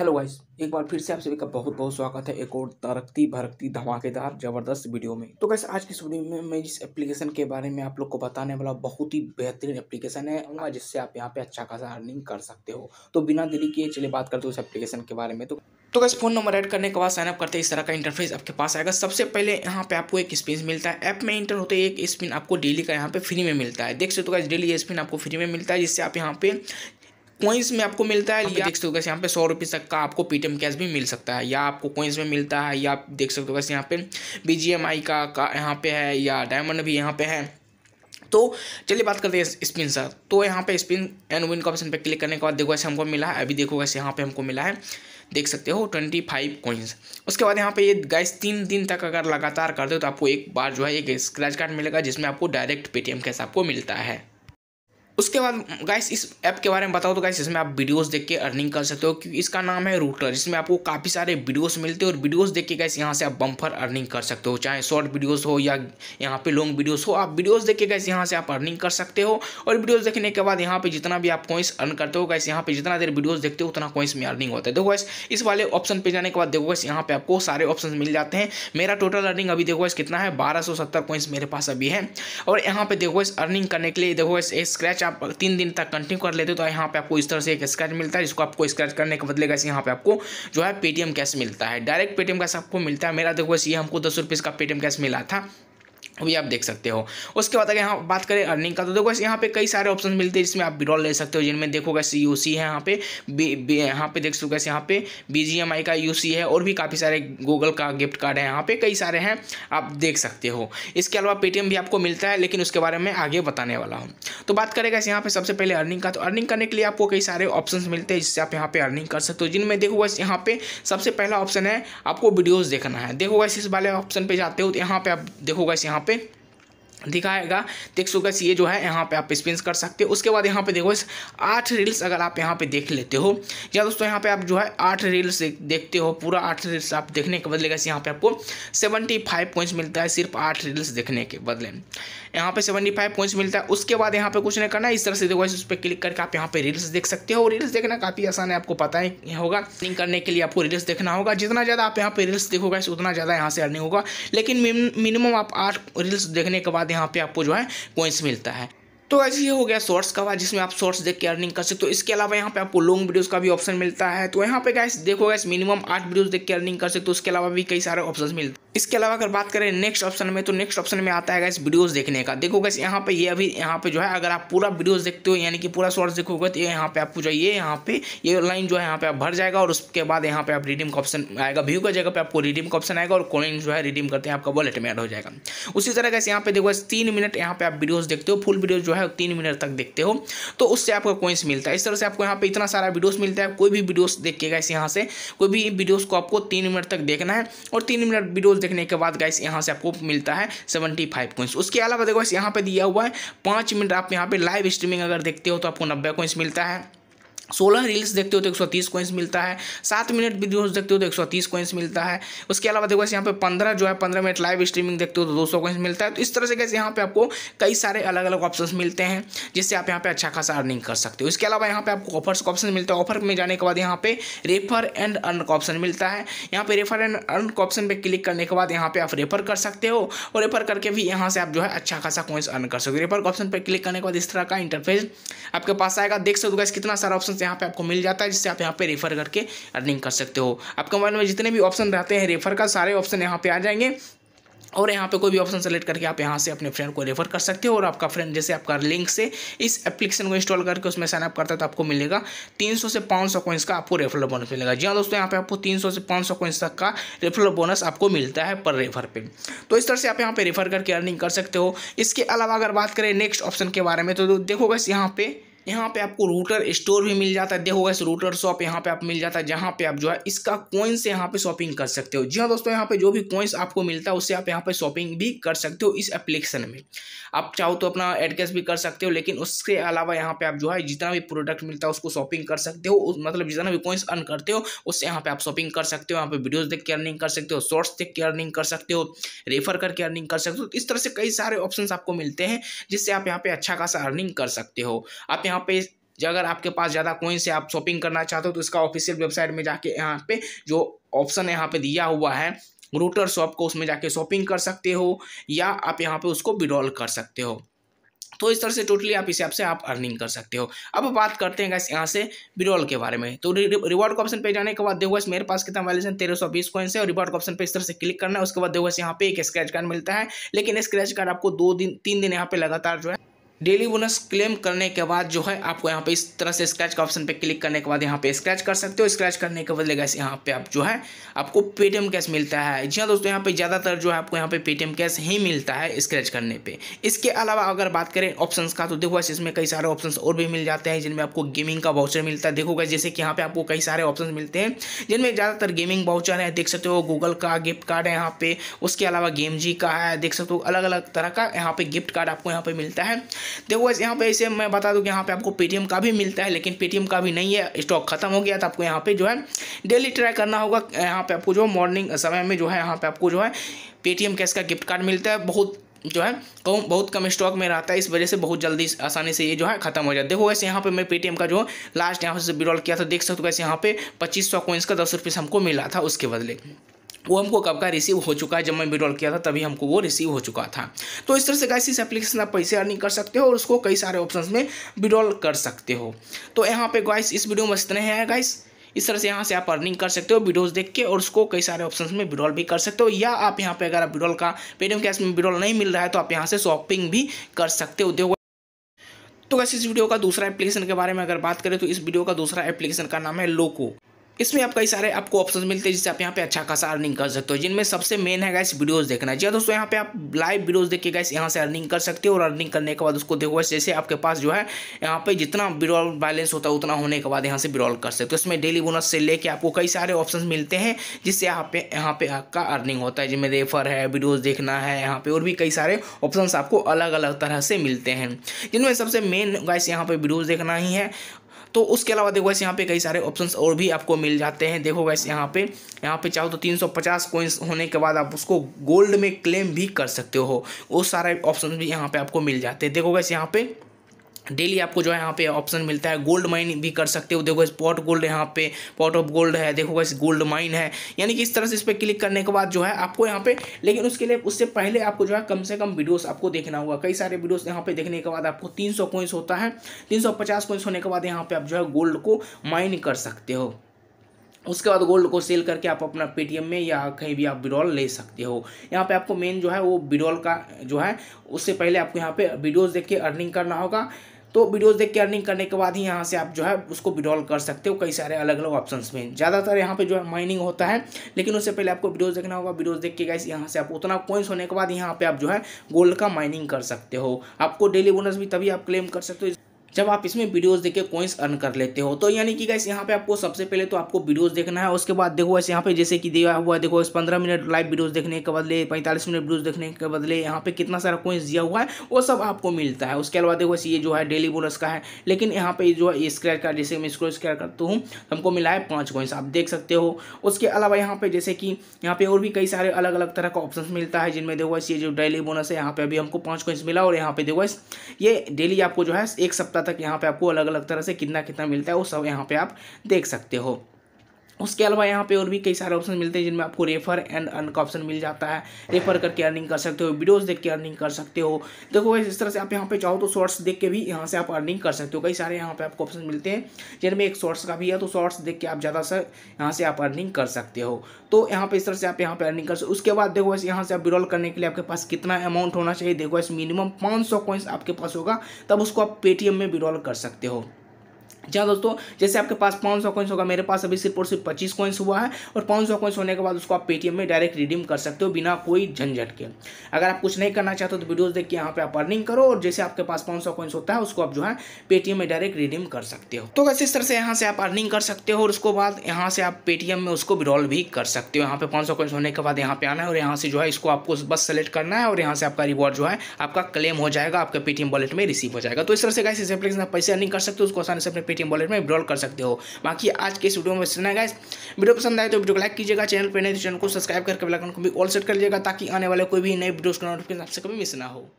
hello guys एक बार फिर से आप सभी का बहुत बहुत स्वागत है एक और तरक्ती भरकती धमाकेदार जबरदस्त वीडियो में तो कैसे आज की इस वीडियो में मैं जिस एप्लीकेशन के बारे में आप लोग को बताने वाला बहुत ही बेहतरीन एप्लीकेशन है जिससे आप यहाँ पे अच्छा खासा अर्निंग कर सकते हो तो बिना देरी किए चलिए बात करते हो उस एप्लीकेशन के बारे में तो तो गैस फोन नंबर ऐड करने के बाद साइनअप करते इस तरह का इंटरफेस आपके पास आएगा सबसे पहले यहाँ पे आपको एक स्पिन मिलता है ऐप में इंटर होते एक स्पिन आपको डेली का यहाँ पे फ्री में मिलता है देख सकते हो डेली स्पिन आपको फ्री में मिलता है जिससे आप यहाँ पे कोइंस में आपको मिलता है या देख सकते हो कैसे यहाँ पे सौ रुपये तक का आपको पेटीएम कैश भी मिल सकता है या आपको कोइंस में मिलता है या आप देख सकते हो कैसे यहाँ पे बीजीएमआई का, का यहाँ पे है या डायमंड भी यहाँ पे है तो चलिए बात करते हैं स्पिन सर तो यहाँ पे स्पिन एंड विन का ऑप्शन पे क्लिक करने के बाद देखो ऐसे हमको मिला है अभी देखो कैसे यहाँ पे हमको मिला है देख सकते हो ट्वेंटी फाइव कोइंस उसके बाद यहाँ पे ये गैस तीन दिन तक अगर लगातार कर दो तो आपको एक बार जो है एक स्क्रैच कार्ड मिलेगा जिसमें आपको डायरेक्ट पेटीएम कैश आपको मिलता है उसके बाद गाइस इस ऐप के बारे में बताओ तो गाइस इसमें आप वीडियोस देख के अर्निंग कर सकते हो क्योंकि इसका नाम है रूटर इसमें आपको काफ़ी सारे वीडियोस मिलते हैं और वीडियोस देख के गाइस यहाँ से आप बम्फर अर्निंग कर सकते हो चाहे शॉर्ट वीडियोस हो या यहाँ पे लॉन्ग वीडियोस हो आप वीडियोस देख के गाइस यहाँ से आप अर्निंग कर सकते हो और वीडियोज देखने के बाद यहाँ पे जितना भी आप कॉइंस अर्न करते हो गाइस यहाँ पे जितना देर वीडियोज़ देखते हो उतना कॉइंस में अर्निंग होता है देखो गाइस इस वाले ऑप्शन पे जाने के बाद देखो गाइस यहाँ पे आपको सारे ऑप्शन मिल जाते हैं मेरा टोटल अर्निंग अभी देखो गाइस कितना है बारह सौ मेरे पास अभी है और यहाँ पे देखो गाइस अर्निंग करने के लिए देखो गाइस स्क्रैच आप तीन दिन तक कंटिन्यू कर लेते हो तो यहाँ पे आपको इस तरह से एक स्क्रैच मिलता है जिसको आपको स्क्रैच करने के बदले कैसे यहाँ पे आपको जो है पेटीएम कैश मिलता है डायरेक्ट पेटीएम कैश आपको मिलता है मेरा देखो बस ये हमको दस रुपीज़ का पेटीएम कैश मिला था भी आप देख सकते हो उसके बाद अगर यहाँ बात करें अर्निंग का तो देखो यहाँ पे कई सारे ऑप्शन मिलते हैं जिसमें आप बिरॉल ले सकते हो जिनमें देखो कैसे यू सी है यहाँ पे बी, यहाँ पे देख सको कैसे यहाँ पे बी का यू है और भी काफ़ी सारे गूगल का गिफ्ट कार्ड है यहाँ पे कई सारे हैं आप देख सकते हो इसके अलावा पेटीएम भी आपको मिलता है लेकिन उसके बारे में आगे बताने वाला हूँ तो बात करें कैसे यहाँ पे सबसे पहले अर्निंग का तो अर्निंग करने के लिए आपको कई सारे ऑप्शन मिलते हैं जिससे आप यहाँ पे अर्निंग कर सकते हो जिनमें देखो वैसे यहाँ पे सबसे पहला ऑप्शन है आपको वीडियोज़ देखना है देखो वैसे इस वाले ऑप्शन पर जाते हो तो यहाँ पर आप देखो वैसे यहाँ पे दिखाएगा देख सुगस ये जो है यहाँ पे आप स्पिन कर सकते हो उसके बाद यहाँ पे देखो इस आठ रील्स अगर आप यहाँ पे देख लेते हो या दोस्तों यहाँ पे आप जो है आठ रील्स देखते हो पूरा आठ रील्स आप देखने के बदले कैसे यहाँ पे आपको सेवेंटी फाइव पॉइंट्स मिलता है सिर्फ आठ रील्स देखने के बदले यहाँ पे सेवेंटी फाइव पॉइंट्स मिलता है उसके बाद यहाँ पे कुछ नहीं करना इस तरह से देखो इस पर क्लिक करके आप यहाँ पे रील्स देख सकते हो रील्स देखना काफ़ी आसान है आपको पता ही होगा अर्निंग करने के लिए आपको रील्स देखना होगा जितना ज़्यादा आप यहाँ पे रील्स देखोगे उतना ज़्यादा यहाँ से अर्निंग होगा लेकिन मिनिमम आप आठ रील्स देखने के बाद बाद यहाँ पे आपको जो है कोइंस मिलता है तो ऐसे ही हो गया शॉर्ट्स का जिसमें आप शॉर्ट्स देख के अर्निंग कर सकते हो तो इसके अलावा यहाँ पे आपको लॉन्ग वीडियोस का भी ऑप्शन मिलता है तो यहाँ पे गैस देखो गैस मिनिमम आठ वीडियोस देख के अर्निंग कर सकते हो तो उसके अलावा भी कई सारे ऑप्शन मिलते हैं इसके अलावा अगर बात करें नेक्स्ट ऑप्शन में तो नेक्स्ट ऑप्शन में आता है गैस वीडियोस देखने का देखो गैस यहाँ पे ये यह अभी यहाँ पे जो है अगर आप पूरा वीडियोस देखते हो यानी कि पूरा शॉर्ट्स देखोगे तो ये यहाँ पे आपको जो ये यहाँ पे ये लाइन जो है यहाँ पे आप भर जाएगा और उसके बाद यहाँ पे आप रिडीम का ऑप्शन आएगा व्यू का जगह पर आपको रिडीम का ऑप्शन आएगा और कॉइन जो है रिडीम करते हैं आपका वॉलेट में एड हो जाएगा उसी तरह गैस यहाँ पे देखो गैस तीन मिनट यहाँ पे आप वीडियोज देखते हो फुल वीडियो जो है तीन मिनट तक देखते हो तो उससे आपका कोइंस मिलता है इस तरह से आपको यहाँ पे इतना सारा वीडियोज मिलता है कोई भी वीडियोज देखिएगा इस यहाँ से कोई भी वीडियोज को आपको तीन मिनट तक देखना है और तीन मिनट वीडियोज देखने के बाद गाइस यहाँ से आपको मिलता है सेवेंटी फाइव कोइंस उसके अलावा देखो यहाँ पे दिया हुआ है पाँच मिनट आप यहाँ पे लाइव स्ट्रीमिंग अगर देखते हो तो आपको नब्बे कोइंस मिलता है सोलह रील्स देखते हो तो एक सौ तीस कोइंस मिलता है सात मिनट वीडियोज देखते हो तो एक सौ तीस कोइंस मिलता है उसके अलावा देखो यहाँ पे पंद्रह जो है पंद्रह मिनट लाइव स्ट्रीमिंग देखते हो तो दो सौ कोइंस मिलता है तो इस तरह से कैसे यहाँ पे आपको कई सारे अलग अलग ऑप्शन मिलते हैं जिससे आप यहाँ पे अच्छा खासा अर्निंग कर सकते हो इसके अलावा यहाँ पे आपको ऑफर्स का ऑप्शन मिलता है ऑफर में जाने के बाद यहाँ पे रेफर एंड अर्न का ऑप्शन मिलता है यहाँ पे रेफर एंड अर्न का ऑप्शन पर क्लिक करने के बाद यहाँ पे आप रेफर कर सकते हो और रेफर करके भी यहाँ से आप जो है अच्छा खासा कोइंस अर्न कर सकते हो रेफर ऑप्शन पर क्लिक करने के बाद इस तरह का इंटरफेस आपके पास आएगा देख सकते हो कितना सारा ऑप्शन ऑप्शन यहाँ पे आपको मिल जाता है जिससे आप यहाँ पे रेफर करके अर्निंग कर सकते हो आपके मोबाइल में जितने भी ऑप्शन रहते हैं रेफर का सारे ऑप्शन यहाँ पे आ जाएंगे और यहाँ पे कोई भी ऑप्शन सेलेक्ट करके आप यहाँ से अपने फ्रेंड को रेफर कर सकते हो और आपका फ्रेंड जैसे आपका लिंक से इस एप्लीकेशन को इंस्टॉल करके उसमें साइनअप करता है तो आपको मिलेगा 300 से 500 सौ कोइंस का आपको रेफरल बोनस मिलेगा जी हाँ दोस्तों यहाँ पे आपको 300 से 500 सौ कोइंस तक का रेफरल बोनस आपको मिलता है पर रेफर पर तो इस तरह से आप यहाँ पर रेफर करके अर्निंग कर सकते हो इसके अलावा अगर बात करें नेक्स्ट ऑप्शन के बारे में तो देखो बस यहाँ पर यहाँ पे आपको रूटर स्टोर भी मिल जाता है देखो गैस रूटर शॉप यहाँ पे आप मिल जाता है जहाँ पे आप जो है इसका कोइन से यहाँ पे शॉपिंग कर सकते हो जी हाँ दोस्तों यहाँ पे जो भी कोइंस आपको मिलता है उससे आप यहाँ पे शॉपिंग भी कर सकते हो इस एप्लीकेशन में आप चाहो तो अपना एडकेस भी कर सकते हो लेकिन उसके अलावा यहाँ पे आप जो है जितना भी प्रोडक्ट मिलता है उसको शॉपिंग कर सकते हो मतलब जितना भी कोइंस अर्न करते हो उससे यहाँ पे आप शॉपिंग कर सकते हो यहाँ पे वीडियोज देख के अर्निंग कर सकते हो शॉर्ट्स देख के अर्निंग कर सकते हो रेफर करके अर्निंग कर सकते हो तो इस तरह से कई सारे ऑप्शन आपको मिलते हैं जिससे आप यहाँ पे अच्छा खासा अर्निंग कर सकते हो आप यहाँ यहाँ पे अगर आपके पास ज़्यादा कोइंस है आप शॉपिंग करना चाहते हो तो इसका ऑफिशियल वेबसाइट में जाके यहाँ पे जो ऑप्शन यहाँ पे दिया हुआ है रूटर शॉप को उसमें जाके शॉपिंग कर सकते हो या आप यहाँ पे उसको विड्रॉल कर सकते हो तो इस तरह से टोटली आप इस ऐप से आप अर्निंग कर सकते हो अब बात करते हैं गैस यहाँ से विड्रॉल के बारे में तो रिवॉर्ड का ऑप्शन पे जाने के बाद देखो इस मेरे पास कितना वैल्यूशन तेरह सौ बीस कॉइन है और रिवॉर्ड का ऑप्शन पे इस तरह से क्लिक करना है उसके बाद देखो इस यहाँ पे एक स्क्रैच कार्ड मिलता है लेकिन स्क्रैच कार्ड आपको दो दिन तीन दिन यहाँ पे लगातार जो है डेली बोनस क्लेम करने के बाद जो है आपको यहाँ पे इस तरह से स्क्रैच का ऑप्शन पे क्लिक करने के बाद यहाँ पे स्क्रैच कर सकते हो स्क्रैच करने के बदले गैस यहाँ पे आप जो है आपको पेटीएम कैश मिलता है जी हाँ दोस्तों यहाँ पे ज़्यादातर जो है आपको यहाँ पे पेटीएम कैश ही मिलता है स्क्रैच करने पे इसके अलावा अगर बात करें ऑप्शन का तो देखो इसमें कई सारे ऑप्शन और भी मिल जाते हैं जिनमें आपको गेमिंग का वाउचर मिलता है देखोगे जैसे कि यहाँ पर आपको कई सारे ऑप्शन मिलते हैं जिनमें ज़्यादातर गेमिंग वाउचर है देख सकते हो गूगल का गिफ्ट कार्ड है यहाँ पे उसके अलावा गेम जी का है देख सकते हो अलग अलग तरह का यहाँ पे गिफ्ट कार्ड आपको यहाँ पर मिलता है देखो यहाँ पे ऐसे मैं बता दूँ कि यहाँ पे आपको पेटीएम का भी मिलता है लेकिन पेटीएम का भी नहीं है स्टॉक खत्म हो गया तो आपको यहाँ पे जो है डेली ट्राई करना होगा यहाँ पे आपको जो मॉर्निंग समय में जो है यहाँ पे आपको जो है पेटीएम कैश का गिफ्ट कार्ड मिलता है बहुत जो है कम बहुत कम स्टॉक में रहता है इस वजह से बहुत जल्दी आसानी से ये जो है खत्म हो जाता है देखो वैसे यहाँ पे मैं पेटीएम का जो लास्ट यहाँ से विड्रॉल किया था देख सकते हो वैसे यहाँ पे पच्चीस सौ कोइंस का दस रुपये हमको मिला था उसके बदले वो हमको कब का रिसीव हो चुका है जब मैं विड्रॉल किया था तभी हमको वो रिसीव हो चुका था तो इस तरह से गाइस इस एप्लीकेशन आप पैसे अर्निंग कर सकते हो और उसको कई सारे ऑप्शंस में विड्रॉल कर सकते हो तो यहाँ पे गाइस इस वीडियो में इतने हैं गाइस इस तरह से यहाँ से आप अर्निंग कर सकते हो वीडियोज देख के और उसको कई सारे ऑप्शंस में विड्रॉल भी कर सकते हो या आप यहाँ पे अगर आप विड्रॉल का पेटीएम कैश में विड्रॉल नहीं मिल रहा है तो आप यहाँ से शॉपिंग भी कर सकते हो तो कैसे इस वीडियो का दूसरा एप्लीकेशन के बारे में अगर बात करें तो इस वीडियो का दूसरा एप्लीकेशन का नाम है लोको इसमें आप कई सारे आपको ऑप्शन मिलते हैं जिससे आप यहाँ पे अच्छा खासा अर्निंग कर सकते हो जिनमें सबसे मेन है गैस वीडियोस देखना जी हाँ दोस्तों यहाँ पे आप लाइव वीडियोस देख के गैस यहाँ से अर्निंग कर सकते हो और अर्निंग करने के बाद उसको देखो जैसे आपके पास जो है यहाँ पे जितना विड्रॉल बैलेंस होता है उतना होने के बाद यहाँ से विड्रॉल कर सकते हो इसमें डेली बोनस से लेके आपको कई सारे ऑप्शन मिलते हैं जिससे यहाँ पे यहाँ पे आपका अर्निंग होता है जिनमें रेफर है वीडियोज़ देखना है यहाँ पे और भी कई सारे ऑप्शन आपको अलग अलग तरह से मिलते हैं जिनमें सबसे मेन गैस यहाँ पे वीडियोज़ देखना ही है तो उसके अलावा देखो वैसे यहाँ पे कई सारे ऑप्शंस और भी आपको मिल जाते हैं देखो वैसे यहाँ पे यहाँ पे चाहो तो 350 कोइंस होने के बाद आप उसको गोल्ड में क्लेम भी कर सकते हो वो सारे ऑप्शन भी यहाँ पे आपको मिल जाते हैं देखो वैसे यहाँ पे डेली आपको जो है यहाँ पे ऑप्शन मिलता है गोल्ड माइन भी कर सकते हो देखो इस पॉट गोल्ड यहाँ पे पॉट ऑफ गोल्ड है देखो इस गोल्ड माइन है यानी कि इस तरह से इस पर क्लिक करने के बाद जो है आपको यहाँ पे लेकिन उसके लिए उससे पहले आपको जो है कम से कम वीडियोस आपको देखना होगा कई सारे वीडियोस यहाँ पे देखने के बाद आपको तीन सौ पॉइंट्स होता है तीन सौ पचास होने के बाद यहाँ पे आप जो है गोल्ड को माइन कर सकते हो उसके बाद गोल्ड को सेल करके आप अपना पेटीएम में या कहीं भी आप विड्रॉल ले सकते हो यहाँ पे आपको मेन जो है वो विड्रॉल का जो है उससे पहले आपको यहाँ पे वीडियोस देख के अर्निंग करना होगा तो वीडियोस देख के अर्निंग करने के बाद ही यहाँ से आप जो है उसको विड्रॉल कर सकते हो कई सारे अलग अलग ऑप्शन में ज़्यादातर यहाँ पर जो है माइनिंग होता है लेकिन उससे पहले आपको वीडियोज़ देखना होगा वीडियोज़ देख के गाइस यहाँ से आप उतना कोइंस होने के बाद यहाँ पर आप जो है गोल्ड का माइनिंग कर सकते हो आपको डेली बोनस भी तभी आप क्लेम कर सकते हो जब आप इसमें वीडियोस देख के कोइंस अर्न कर लेते हो तो यानी कि गैस यहाँ पे आपको सबसे पहले तो आपको वीडियोस देखना है उसके बाद देखो ऐसे यहाँ पे जैसे कि दिया हुआ है देखो इस पंद्रह मिनट लाइव वीडियोस देखने के बदले पैंतालीस मिनट वीडियोस देखने के बदले यहाँ पे कितना सारा कॉइंस दिया हुआ है वो सब आपको मिलता है उसके अलावा देखो ये जो है डेली बोनस का है लेकिन यहाँ पे जो है स्क्रैच का जैसे मैं इसको स्क्रैच करता हूँ हमको मिला है पाँच कॉइंस आप देख सकते हो उसके अलावा यहाँ पे जैसे कि यहाँ पे और भी कई सारे अलग अलग तरह का ऑप्शन मिलता है जिनमें देखो ये जो डेली बोनस है यहाँ पे अभी हमको पाँच कोइंस मिला और यहाँ पे देखो ये डेली आपको जो है एक सप्ताह तक यहाँ पे आपको अलग अलग तरह से कितना कितना मिलता है वो सब यहाँ पे आप देख सकते हो उसके अलावा यहाँ पे और भी कई सारे ऑप्शन मिलते हैं जिनमें आपको रेफर एंड अर्न का ऑप्शन मिल जाता है रेफर करके अर्निंग कर सकते हो वीडियोस देख के अर्निंग कर सकते हो देखो इस तरह से आप यहाँ पे चाहो तो शॉर्ट्स देख के भी यहाँ से आप अर्निंग कर सकते हो कई सारे यहाँ पे आपको ऑप्शन मिलते हैं जिनमें एक शॉर्ट्स का भी है तो शॉर्ट्स देख के आप ज़्यादा से यहाँ से आप अर्निंग कर सकते हो तो यहाँ पर इस तरह से आप यहाँ पर अर्निंग कर सकते उसके बाद देखो यहाँ से आप विड्रॉल करने के लिए आपके पास कितना अमाउंट होना चाहिए देखो इस मिनिमम पाँच सौ आपके पास होगा तब उसको आप पेटीएम में विड्रॉल कर सकते हो जहाँ अच्छा दोस्तों जैसे आपके पास पाँच सौ कोइंस होगा मेरे पास अभी सिर्फ और सिर्फ पच्चीस कोइंस हुआ है और पाँच सौ कोइंस होने के बाद उसको आप पेटीएम में डायरेक्ट रिडीम कर सकते हो बिना कोई झंझट के अगर आप कुछ नहीं करना चाहते हो तो वीडियोस देख के यहाँ पे आप अर्निंग करो और जैसे आपके पास पाँच सौ कॉइन्स होता है उसको आप जो है पेटीएम में डायरेक्ट रिडीम कर सकते हो तो बस इस तरह से यहाँ से आप अर्निंग कर सकते हो और उसको बाद यहाँ से आप पेटीएम में उसको विड्रॉल भी कर सकते हो यहाँ पे पाँच सौ कोइंस होने के बाद यहाँ पे आना है और यहाँ से जो है इसको आपको बस सेलेक्ट करना है और यहाँ से आपका रिवॉर्ड जो है आपका क्लेम हो जाएगा आपके पेटीएम वॉलेट में रिसीव हो जाएगा तो इस तरह से कैसे पैसे अर्निंग कर सकते हो उसको आसानी से अपने पेटीएम वॉलेट में विड्रॉल कर सकते हो बाकी आज के इस वीडियो में सुना गया वीडियो पसंद आए तो वीडियो को लाइक कीजिएगा चैनल पर नए चैनल तो को सब्सक्राइब करके बेलाइकन को भी ऑल सेट कर लीजिएगा ताकि आने वाले कोई भी नए वीडियोज़ का नोटिफिकेशन आपसे कभी मिस ना हो